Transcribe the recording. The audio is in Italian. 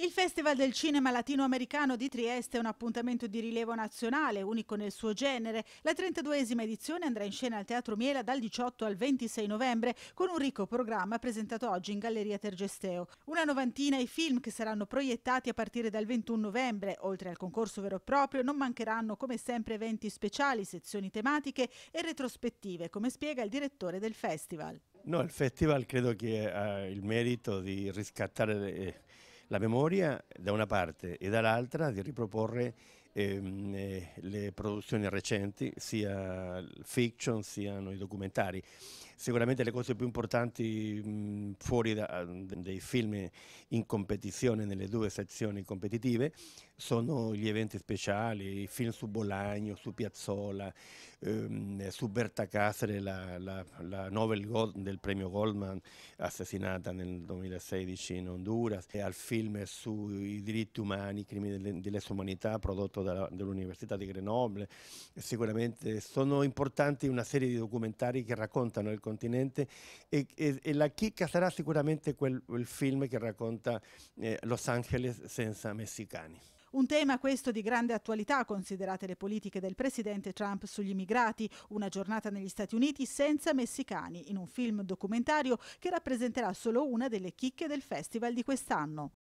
Il Festival del Cinema Latinoamericano di Trieste è un appuntamento di rilievo nazionale, unico nel suo genere. La 32esima edizione andrà in scena al Teatro Miela dal 18 al 26 novembre, con un ricco programma presentato oggi in Galleria Tergesteo. Una novantina i film che saranno proiettati a partire dal 21 novembre. Oltre al concorso vero e proprio, non mancheranno come sempre eventi speciali, sezioni tematiche e retrospettive, come spiega il direttore del festival. No, il festival credo che ha eh, il merito di riscattare... Le la memoria da una parte e dall'altra di riproporre ehm, eh, le produzioni recenti, sia fiction siano i documentari. Sicuramente le cose più importanti mh, mm, fuori da, mm, dei film in competizione nelle due sezioni competitive sono gli eventi speciali, i film su Bolagno, su Piazzola, ehm, su Berta Cáceres, la, la, la novel Gold, del premio Goldman assassinata nel 2016 in Honduras, e al film sui diritti umani, i crimini dell'esumanità prodotto fatto dalla, dall'Università di Grenoble, sicuramente sono importanti una serie di documentari che raccontano il continente e, e, e la chicca sarà sicuramente quel, quel film che racconta eh, Los Angeles senza messicani. Un tema questo di grande attualità, considerate le politiche del presidente Trump sugli immigrati, una giornata negli Stati Uniti senza messicani, in un film documentario che rappresenterà solo una delle chicche del festival di quest'anno.